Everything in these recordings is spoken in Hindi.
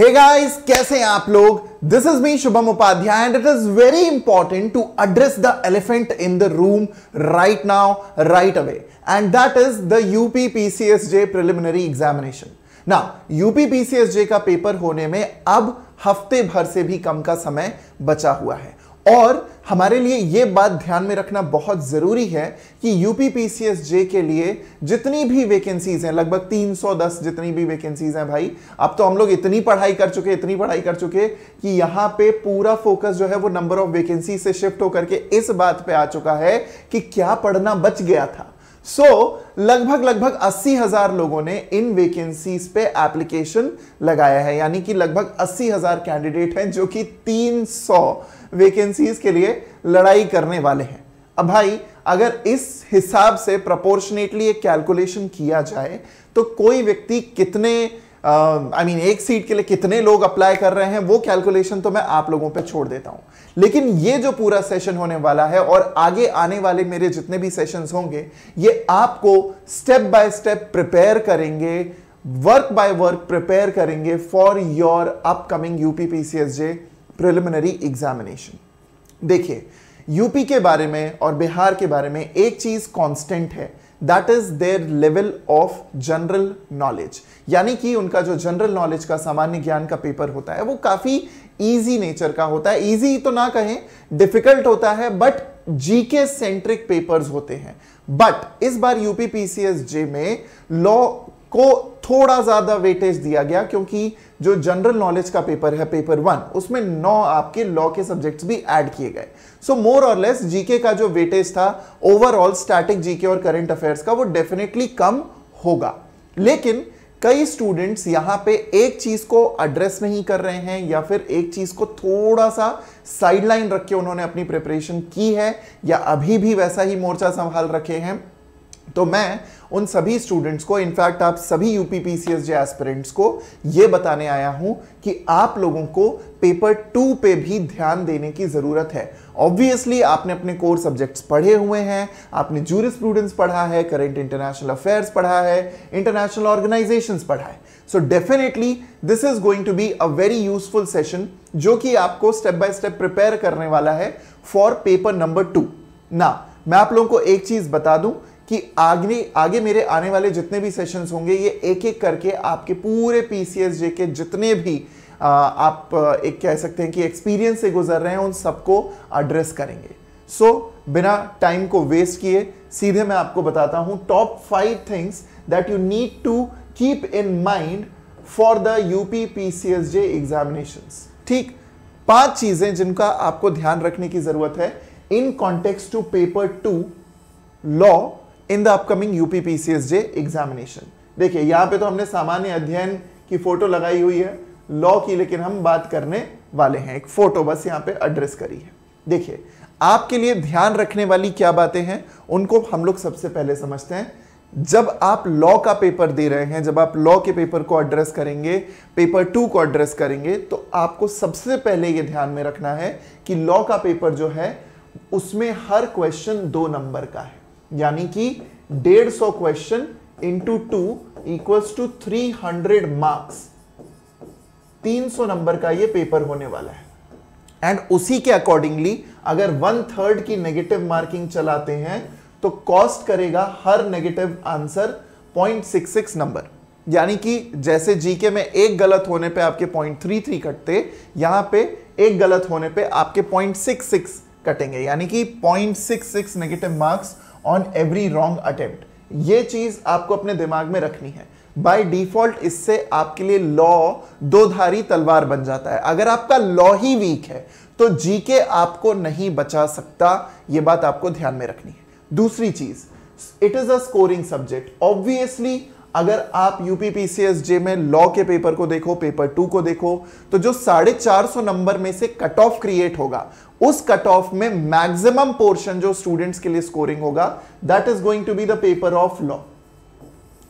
हे hey गाइस कैसे हैं आप लोग this is me Shubham Upadhyay and it is very important to address the elephant in the room right now right away and that is the UP PCSJ preliminary examination ना यूपी पीसीएसजे का पेपर होने में अब हफ्ते भर से भी कम का समय बचा हुआ है और हमारे लिए ये बात ध्यान में रखना बहुत ज़रूरी है कि यू पी के लिए जितनी भी वैकेंसीज़ हैं लगभग 310 जितनी भी वैकेंसीज़ हैं भाई अब तो हम लोग इतनी पढ़ाई कर चुके इतनी पढ़ाई कर चुके कि यहाँ पे पूरा फोकस जो है वो नंबर ऑफ वैकेंसी से शिफ्ट होकर के इस बात पे आ चुका है कि क्या पढ़ना बच गया था सो so, लगभग लगभग अस्सी हजार लोगों ने इन वेकेंसी पे एप्लीकेशन लगाया है यानी कि लगभग अस्सी हजार कैंडिडेट हैं जो कि 300 वैकेंसीज के लिए लड़ाई करने वाले हैं अब भाई अगर इस हिसाब से प्रपोर्शनेटली एक कैलकुलेशन किया जाए तो कोई व्यक्ति कितने आई मीन I mean, एक सीट के लिए कितने लोग अप्लाई कर रहे हैं वो कैलकुलेशन तो मैं आप लोगों पे छोड़ देता हूं लेकिन ये जो पूरा सेशन होने वाला है और आगे आने वाले मेरे जितने भी सेशंस होंगे ये आपको स्टेप बाय स्टेप प्रिपेयर करेंगे वर्क बाय वर्क प्रिपेयर करेंगे for your upcoming UPPCSJ preliminary examination देखिए यूपी के बारे में और बिहार के बारे में एक चीज कांस्टेंट है that is their level of general knowledge यानी कि उनका जो जनरल नॉलेज का सामान्य ज्ञान का पेपर होता है वो काफी ईजी नेचर का होता है ईजी तो ना कहें डिफिकल्ट होता है बट जीके सेंट्रिक पेपर्स होते हैं बट इस बार यूपी पीसीएस जे में लॉ को थोड़ा ज्यादा वेटेज दिया गया क्योंकि जो जनरल नॉलेज का पेपर है पेपर वन उसमें नौ आपके लॉ के सब्जेक्ट्स भी ऐड किए गए सो मोर और लेस जीके का जो वेटेज था ओवरऑल स्टैटिक जीके और करंट अफेयर्स का वो डेफिनेटली कम होगा लेकिन कई स्टूडेंट्स यहां पे एक चीज को एड्रेस नहीं कर रहे हैं या फिर एक चीज को थोड़ा सा साइडलाइन रख के उन्होंने अपनी प्रिपरेशन की है या अभी भी वैसा ही मोर्चा संभाल रखे हैं तो मैं उन सभी स्टूडेंट्स को इनफैक्ट आप सभी यूपीपीसीएस जे एस्पिरेंट्स को ये बताने आया हूं कि आप लोगों को पेपर टू पे भी ध्यान देने की ज़रूरत है ऑब्वियसली आपने अपने कोर सब्जेक्ट्स पढ़े हुए हैं आपने जूरिस्प्रूडेंस पढ़ा है करेंट इंटरनेशनल अफेयर्स पढ़ा है इंटरनेशनल ऑर्गेनाइजेशन पढ़ा है so definitely this is going to be a very useful session जो कि आपको स्टेप बाय स्टेप प्रिपेयर करने वाला है फॉर पेपर नंबर टू ना मैं आप लोगों को एक चीज़ बता दूं कि आगे आगे मेरे आने वाले जितने भी सेशंस होंगे ये एक एक करके आपके पूरे पी के जितने भी आ, आप एक कह सकते हैं कि एक्सपीरियंस से गुजर रहे हैं उन सबको एड्रेस करेंगे सो so, बिना टाइम को वेस्ट किए सीधे मैं आपको बताता हूं top five things that you need to keep in mind for the UP P C S J examination ठीक पांच चीजें जिनका आपको ध्यान रखने की जरूरत है in context to paper two law in the upcoming UP PCS PCSJ examination देखिए यहां पे तो हमने सामान्य अध्ययन की फोटो लगाई हुई है लॉ की लेकिन हम बात करने वाले हैं एक फोटो बस यहां पे एड्रेस करी है देखिए आपके लिए ध्यान रखने वाली क्या बातें हैं उनको हम लोग सबसे पहले समझते हैं जब आप लॉ का पेपर दे रहे हैं जब आप लॉ के पेपर को एड्रेस करेंगे पेपर टू को एड्रेस करेंगे तो आपको सबसे पहले यह ध्यान में रखना है कि लॉ का पेपर जो है उसमें हर क्वेश्चन दो नंबर का है यानी कि 150 question into two equals to three marks 300 number का ये पेपर होने वाला है एंड उसी के अकॉर्डिंगली अगर वन थर्ड की नेगेटिव मार्किंग चलाते हैं तो कॉस्ट करेगा हर नेगेटिव आंसर 0.66 नंबर यानी कि जैसे जीके में एक गलत होने पे आपके 0.33 कटते यहां पे एक गलत होने पे आपके 0.66 कटेंगे यानी कि 0.66 negative marks on every wrong attempt ये चीज आपको अपने दिमाग में रखनी है बाय डिफॉल्ट इससे आपके लिए लॉ दो धारी तलवार बन जाता है अगर आपका लॉ ही वीक है तो जी के आपको नहीं बचा सकता ये बात आपको ध्यान में रखनी है दूसरी चीज it is a scoring subject obviously अगर आप यूपी में लॉ के पेपर को देखो पेपर टू को देखो तो जो साढ़े चार सौ नंबर में से कट ऑफ क्रिएट होगा उस कट ऑफ में मैक्सिमम पोर्शन जो स्टूडेंट्स के लिए स्कोरिंग होगा that is going to be the paper of law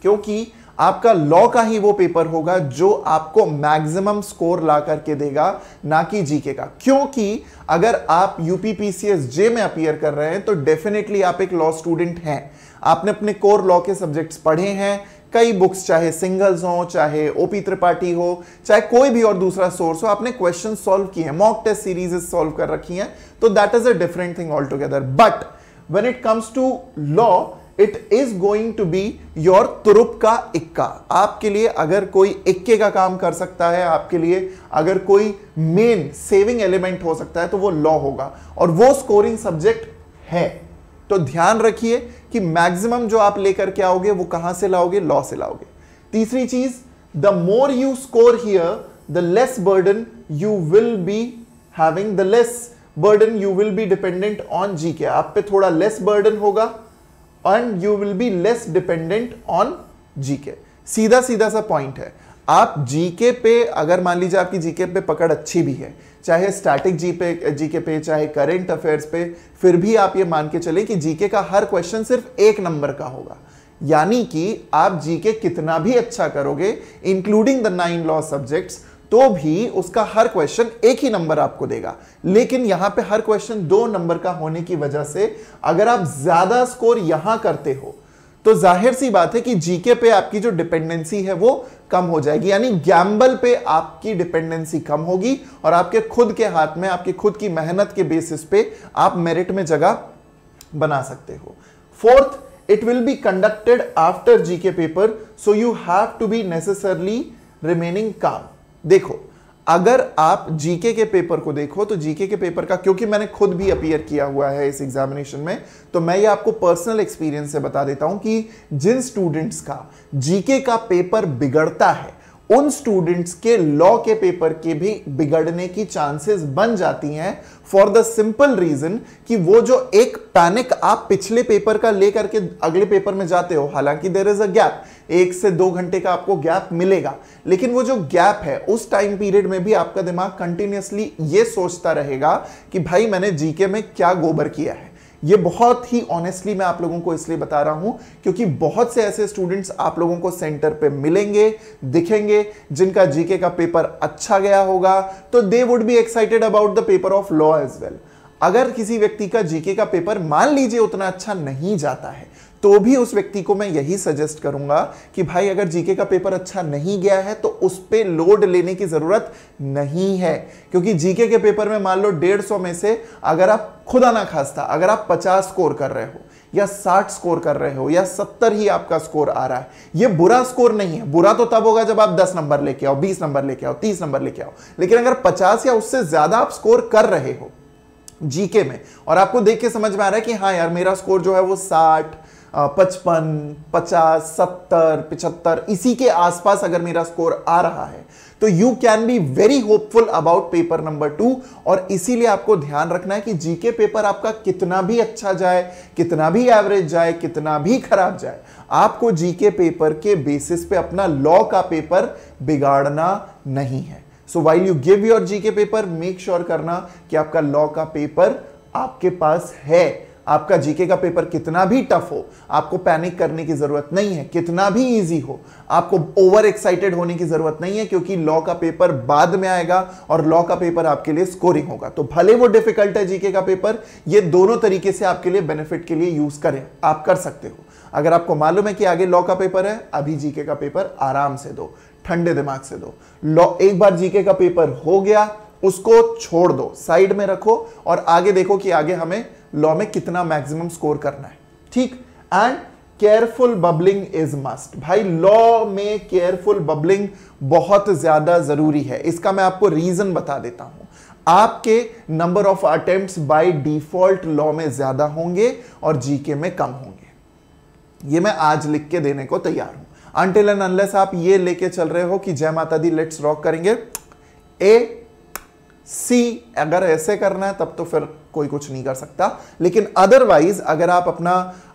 क्योंकि आपका लॉ का ही वो पेपर होगा जो आपको मैक्सिमम स्कोर ला करके देगा ना कि जीके का क्योंकि अगर आप यूपी पीसीएस जे में अपियर कर रहे हैं तो डेफिनेटली आप एक लॉ स्टूडेंट हैं आपने अपने कोर लॉ के सब्जेक्ट्स पढ़े हैं कई बुक्स चाहे सिंगल्स हो चाहे ओपी त्रिपाठी हो चाहे कोई भी और दूसरा सोर्स हो आपने क्वेश्चन सॉल्व किए हैं मॉक टेस्ट सीरीज सॉल्व कर रखी हैं तो that is a different thing all together but when it comes to law it is going to be your तुरुप का इक्का आपके लिए अगर कोई इक्के का काम कर सकता है आपके लिए अगर कोई मेन सेविंग एलिमेंट हो सकता है तो वो लॉ होगा और वो स्कोरिंग सब्जेक्ट है तो ध्यान रखिए कि मैक्सिमम जो आप लेकर के आओगे वो कहां से लाओगे लॉ से लाओगे तीसरी चीज the more you score here the less burden you will be having the less burden you will be dependent on G K आप पे थोड़ा लेस बर्डन होगा and you will be less dependent on G K सीधा सीधा सा पॉइंट है आप जीके पे अगर मान लीजिए आपकी जीके पे पकड़ अच्छी भी है चाहे स्टैटिक जी पे जीके पे चाहे करेंट अफेयर्स पे फिर भी आप ये मान के चले कि जीके का हर क्वेश्चन सिर्फ एक नंबर का होगा यानी कि आप जीके कितना भी अच्छा करोगे including the nine law subjects तो भी उसका हर क्वेश्चन एक ही नंबर आपको देगा लेकिन यहां पे हर क्वेश्चन दो नंबर का होने की वजह से अगर आप ज्यादा स्कोर यहां करते हो तो जाहिर सी बात है कि जीके पे आपकी जो डिपेंडेंसी है वो कम हो जाएगी यानी गैम्बल पे आपकी डिपेंडेंसी कम होगी और आपके खुद के हाथ में आपकी खुद की मेहनत के बेसिस पे आप मेरिट में जगह बना सकते हो fourth it will be conducted after GK paper so you have to be necessarily remaining काम देखो अगर आप जीके के पेपर को देखो तो जीके के पेपर का क्योंकि मैंने खुद भी अपियर किया हुआ है इस एग्जामिनेशन में तो मैं ये आपको पर्सनल एक्सपीरियंस से बता देता हूं कि जिन स्टूडेंट्स का जीके का पेपर बिगड़ता है उन स्टूडेंट्स के लॉ के पेपर के भी बिगड़ने की चांसेस बन जाती हैं फॉर द सिंपल रीजन कि वो जो एक पैनिक आप पिछले पेपर का लेकर के अगले पेपर में जाते हो हालांकि देर इज अ गैप एक से दो घंटे का आपको गैप मिलेगा लेकिन वो जो गैप है उस टाइम पीरियड में भी आपका दिमाग कंटिन्यूसली ये सोचता रहेगा कि भाई मैंने जीके में क्या गोबर किया है ये बहुत ही ऑनेस्टली मैं आप लोगों को इसलिए बता रहा हूं क्योंकि बहुत से ऐसे स्टूडेंट्स आप लोगों को सेंटर पे मिलेंगे दिखेंगे जिनका जीके का पेपर अच्छा गया होगा तो they would be excited about the paper of law as well अगर किसी व्यक्ति का जीके का पेपर मान लीजिए उतना अच्छा नहीं जाता है तो भी उस व्यक्ति को मैं यही सजेस्ट करूंगा कि भाई अगर जीके का पेपर अच्छा नहीं गया है तो उस पर लोड लेने की ज़रूरत नहीं है क्योंकि जीके के पेपर में मान लो डेढ़ सौ में से अगर आप खुदा ना खास्ता अगर आप पचास स्कोर कर रहे हो या साठ स्कोर कर रहे हो या सत्तर ही आपका स्कोर आ रहा है ये बुरा स्कोर नहीं है बुरा तो तब होगा जब आप दस नंबर लेके आओ बीस नंबर लेके आओ तीस नंबर लेके आओ लेकिन अगर पचास या उससे ज्यादा आप स्कोर कर रहे हो जीके में और आपको देख के समझ में आ रहा है कि हाँ यार मेरा स्कोर जो है वो साठ पचपन पचास सत्तर पिछहत्तर इसी के आसपास अगर मेरा स्कोर आ रहा है तो you can be very hopeful about paper number two और इसीलिए आपको ध्यान रखना है कि जीके पेपर आपका कितना भी अच्छा जाए कितना भी एवरेज जाए कितना भी खराब जाए आपको जीके पेपर के बेसिस पे अपना लॉ का पेपर बिगाड़ना नहीं है so while you give your GK paper make sure करना कि आपका लॉ का पेपर आपके पास है आपका जीके का पेपर कितना भी टफ हो आपको पैनिक करने की जरूरत नहीं है कितना भी इजी हो आपको ओवर एक्साइटेड होने की जरूरत नहीं है क्योंकि लॉ का पेपर बाद में आएगा और लॉ का पेपर आपके लिए स्कोरिंग होगा तो भले वो डिफिकल्ट है जीके का पेपर ये दोनों तरीके से आपके लिए बेनिफिट के लिए यूज करें आप कर सकते हो अगर आपको मालूम है कि आगे लॉ का पेपर है अभी जीके का पेपर आराम से दो ठंडे दिमाग से दो लॉ एक बार जीके का पेपर हो गया उसको छोड़ दो साइड में रखो और आगे देखो कि आगे हमें लॉ में कितना मैक्सिमम स्कोर करना है ठीक and careful bubbling is must भाई लॉ में केयरफुल बबलिंग बहुत ज्यादा जरूरी है इसका मैं आपको रीजन बता देता हूं आपके number of attempt by default law में ज्यादा होंगे और जीके में कम होंगे ये मैं आज लिख के देने को तैयार हूं अनटिल एंड अनलेस आप ये लेके चल रहे हो कि जय माता दी लेट्स रॉक करेंगे ए सी अगर ऐसे करना है तब तो फिर कोई कुछ नहीं कर सकता लेकिन अदरवाइज अगर आप अपना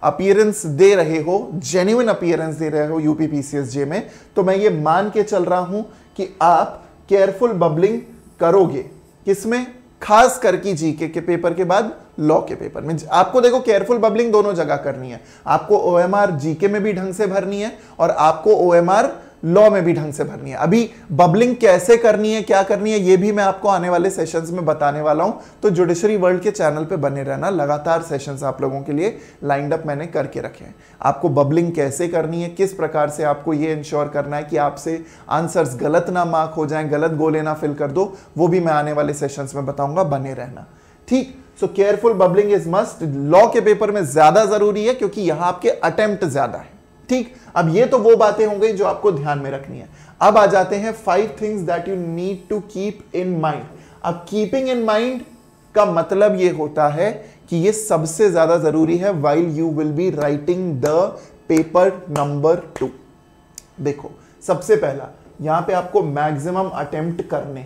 अपियरेंस दे रहे हो जेन्यून अपियरेंस दे रहे हो यूपी पीसीएसजे में तो मैं ये मान के चल रहा हूं कि आप केयरफुल बबलिंग करोगे किसमें खास करके जीके के पेपर के बाद लॉ के पेपर में आपको देखो केयरफुल बबलिंग दोनों जगह करनी है आपको ओएमआर जीके में भी ढंग से भरनी है और आपको ओएमआर लॉ में भी ढंग से भरनी है अभी बबलिंग कैसे करनी है क्या करनी है ये भी मैं आपको आने वाले सेशंस में बताने वाला हूं तो जुडिशरी वर्ल्ड के चैनल पे बने रहना लगातार सेशंस आप लोगों के लिए लाइंड अप मैंने करके रखे हैं आपको बबलिंग कैसे करनी है किस प्रकार से आपको ये इंश्योर करना है कि आपसे आंसर्स गलत ना मार्क हो जाए गलत गोले ना फिल कर दो वो भी मैं आने वाले सेशंस में बताऊंगा बने रहना ठीक so careful bubbling is must law के पेपर में ज्यादा जरूरी है क्योंकि यहां आपके अटेम्प्ट ज्यादा है ठीक अब ये तो वो बातें हो गई जो आपको ध्यान में रखनी है अब आ जाते हैं five things that you need to keep in mind अब कीपिंग इन माइंड का मतलब ये होता है कि ये सबसे ज्यादा जरूरी है while you will be writing the paper number two देखो सबसे पहला यहां पे आपको मैक्सिमम अटेम्प्ट करने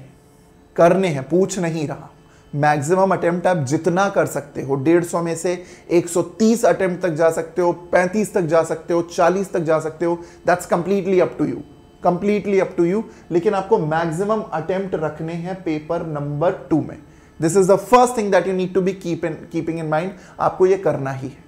करने हैं पूछ नहीं रहा मैक्सिमम अटेम्प्ट आप जितना कर सकते हो 150 में से 130 अटेम्प्ट तक जा सकते हो 35 तक जा सकते हो 40 तक जा सकते हो that's completely up to you completely up to you लेकिन आपको मैक्सिमम अटेम्प्ट रखने हैं पेपर नंबर टू में this is the first thing that you need to be keep in keeping in mind आपको ये करना ही है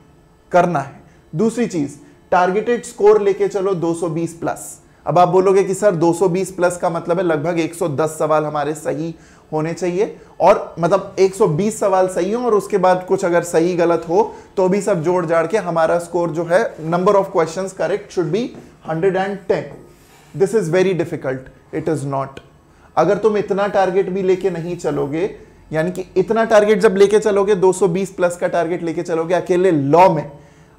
करना है दूसरी चीज टारगेटेड स्कोर लेके चलो 220 प्लस अब आप बोलोगे कि सर 220 प्लस का मतलब है लगभग 110 सवाल हमारे सही होने चाहिए और मतलब 120 सवाल सही हो और उसके बाद कुछ अगर सही गलत हो तो भी सब जोड़ जाड़ के हमारा स्कोर जो है number of question correct should be hundred and ten this is very difficult it is not अगर तुम इतना टारगेट भी लेके नहीं चलोगे यानी कि इतना टारगेट जब लेके चलोगे 220 प्लस का टारगेट लेके चलोगे अकेले लॉ में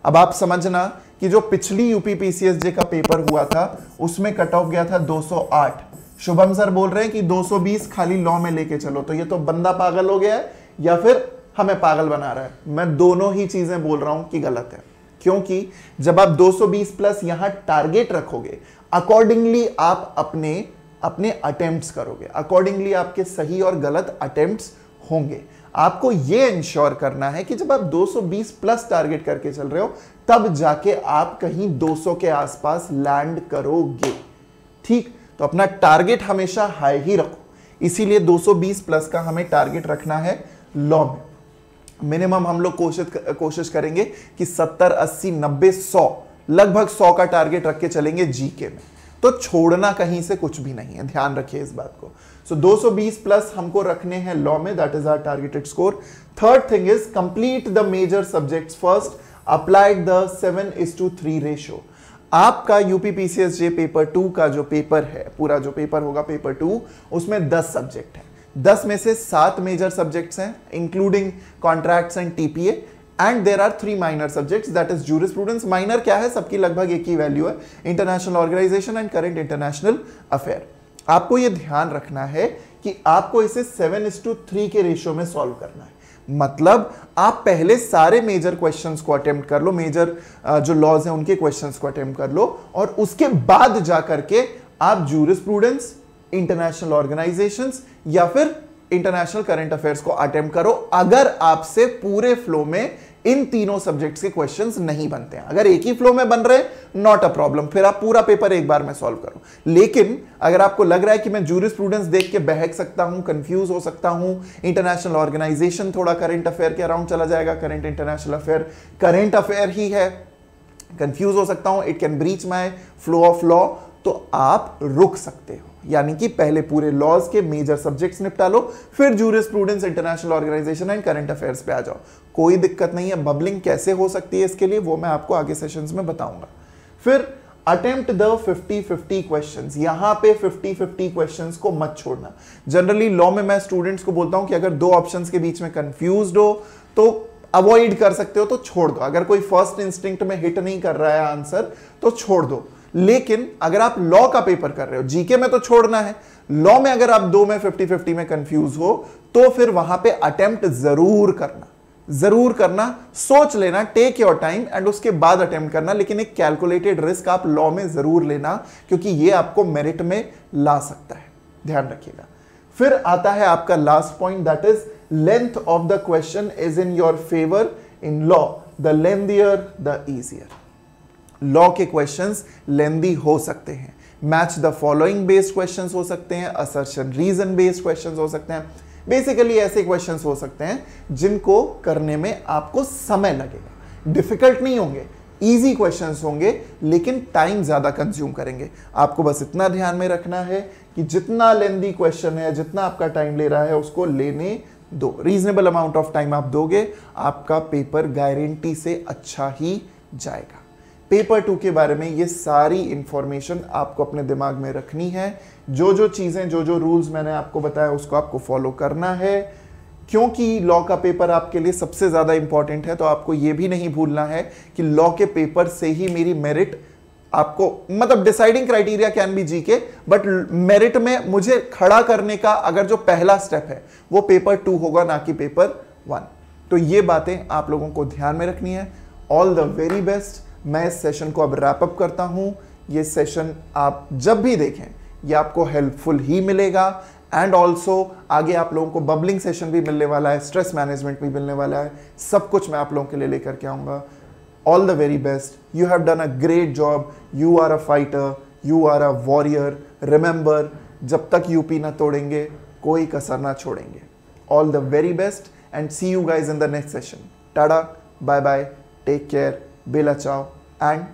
अब आप समझना कि जो पिछली यूपी पीसीएसजे का पेपर हुआ था उसमें कट ऑफ गया था 208 शुभम सर बोल रहे हैं कि 220 खाली लॉ में लेके चलो तो ये तो बंदा पागल हो गया है या फिर हमें पागल बना रहा है मैं दोनों ही चीजें बोल रहा हूं कि गलत है क्योंकि जब आप 220 प्लस यहां टारगेट रखोगे अकॉर्डिंगली आप अपने अपने अटेम्प्ट करोगे अकॉर्डिंगली आपके सही और गलत अटेम्प्ट होंगे आपको यह इंश्योर करना है कि जब आप 220 प्लस टारगेट करके चल रहे हो तब जाके आप कहीं 200 के आसपास लैंड करोगे ठीक तो अपना टारगेट हमेशा हाई ही रखो इसीलिए 220 प्लस का हमें टारगेट रखना है लॉ में मिनिमम हम लोग कोशिश कोशिश करेंगे कि 70 80 90 100 लगभग 100 का टारगेट रख के चलेंगे जीके में तो छोड़ना कहीं से कुछ भी नहीं है ध्यान रखिए इस बात को सो so, 220 प्लस हमको रखने हैं लॉ में that is our targeted score third thing is complete the major subjects first applied the seven is to three ratio आपका यूपीपीसीएसजे पेपर टू का जो पेपर है पूरा जो पेपर होगा पेपर टू उसमें दस सब्जेक्ट है दस में से सात मेजर सब्जेक्ट्स हैं including contracts and TPA and there are three minor subjects that is jurisprudence minor क्या है सबकी लगभग एक ही वैल्यू है international organisation and current international affair आपको यह ध्यान रखना है कि आपको इसे सेवन इस टू थ्री के रेशियो में सॉल्व करना है मतलब आप पहले सारे मेजर क्वेश्चंस को अटेम्प्ट कर लो मेजर जो लॉज हैं उनके क्वेश्चंस को अटेम्प्ट कर लो और उसके बाद जा करके आप प्रूडेंस इंटरनेशनल ऑर्गेनाइजेशन या फिर इंटरनेशनल करंट अफेयर्स को अटेम्प्ट करो अगर आपसे पूरे फ्लो में इन तीनों सब्जेक्ट्स के क्वेश्चंस नहीं बनते हैं अगर एक ही फ्लो में बन रहे नॉट अ प्रॉब्लम फिर आप पूरा पेपर एक बार में सॉल्व करो लेकिन अगर आपको लग रहा है कि मैं जूरिस स्टूडेंट्स देख के बहक सकता हूं कंफ्यूज हो सकता हूं इंटरनेशनल ऑर्गेनाइजेशन थोड़ा करंट अफेयर के अराउंड चला जाएगा current international affair current affair ही है कंफ्यूज हो सकता हूं it can breach my flow of law तो आप रुक सकते हो यानी कि पहले पूरे लॉज के मेजर सब्जेक्ट्स निपटा लो फिर jurisprudence international organisation and current affairs पे आ जाओ कोई दिक्कत नहीं है बबलिंग कैसे हो सकती है इसके लिए वो मैं आपको आगे सेशंस में बताऊंगा फिर अटेम्प्ट द 50-50 क्वेश्चंस यहां पे 50-50 क्वेश्चंस को मत छोड़ना जनरली लॉ में मैं स्टूडेंट्स को बोलता हूं कि अगर दो ऑप्शंस के बीच में कंफ्यूज हो तो अवॉइड कर सकते हो तो छोड़ दो अगर कोई फर्स्ट इंस्टिंक्ट में हिट नहीं कर रहा है आंसर तो छोड़ दो लेकिन अगर आप लॉ का पेपर कर रहे हो जीके में तो छोड़ना है लॉ में अगर आप दो में फिफ्टी फिफ्टी में कंफ्यूज हो तो फिर वहां पे अटेम्प्ट जरूर करना जरूर करना सोच लेना टेक योर टाइम एंड उसके बाद अटेम्प्ट करना लेकिन एक कैलकुलेटेड रिस्क आप लॉ में जरूर लेना क्योंकि ये आपको मेरिट में ला सकता है ध्यान रखिएगा फिर आता है आपका last point that is length of the question is in your favour in law the lengthier the easier law के क्वेश्चंस लेंदी हो सकते हैं match the following based questions हो सकते हैं असर्शन रीजन बेस्ड क्वेश्चन हो सकते हैं बेसिकली ऐसे क्वेश्चन हो सकते हैं जिनको करने में आपको समय लगेगा डिफिकल्ट नहीं होंगे ईजी क्वेश्चन होंगे लेकिन टाइम ज़्यादा कंज्यूम करेंगे आपको बस इतना ध्यान में रखना है कि जितना लेंदी क्वेश्चन है जितना आपका टाइम ले रहा है उसको लेने दो रीजनेबल अमाउंट ऑफ टाइम आप दोगे आपका पेपर गारंटी से अच्छा ही जाएगा पेपर टू के बारे में ये सारी इंफॉर्मेशन आपको अपने दिमाग में रखनी है जो जो चीज़ें जो जो रूल्स मैंने आपको बताया उसको आपको फॉलो करना है क्योंकि लॉ का पेपर आपके लिए सबसे ज़्यादा इंपॉर्टेंट है तो आपको यह भी नहीं भूलना है कि लॉ के पेपर से ही मेरी मेरिट आपको मतलब deciding criteria can be G K but merit में मुझे खड़ा करने का अगर जो पहला स्टेप है वो पेपर टू होगा ना कि पेपर वन तो ये बातें आप लोगों को ध्यान में रखनी है ऑल द वेरी बेस्ट मैं इस सेशन को अब रैप अप करता हूँ ये सेशन आप जब भी देखें ये आपको हेल्पफुल ही मिलेगा एंड ऑल्सो आगे आप लोगों को बबलिंग सेशन भी मिलने वाला है स्ट्रेस मैनेजमेंट भी मिलने वाला है सब कुछ मैं आप लोगों के लिए लेकर के आऊँगा all the very best you have done a great job you are a fighter you are a warrior remember जब तक यूपी ना तोड़ेंगे कोई कसर ना छोड़ेंगे all the very best and see you guys in the next session tata bye bye take care Bela Ciao and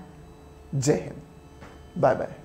Jai Bye bye.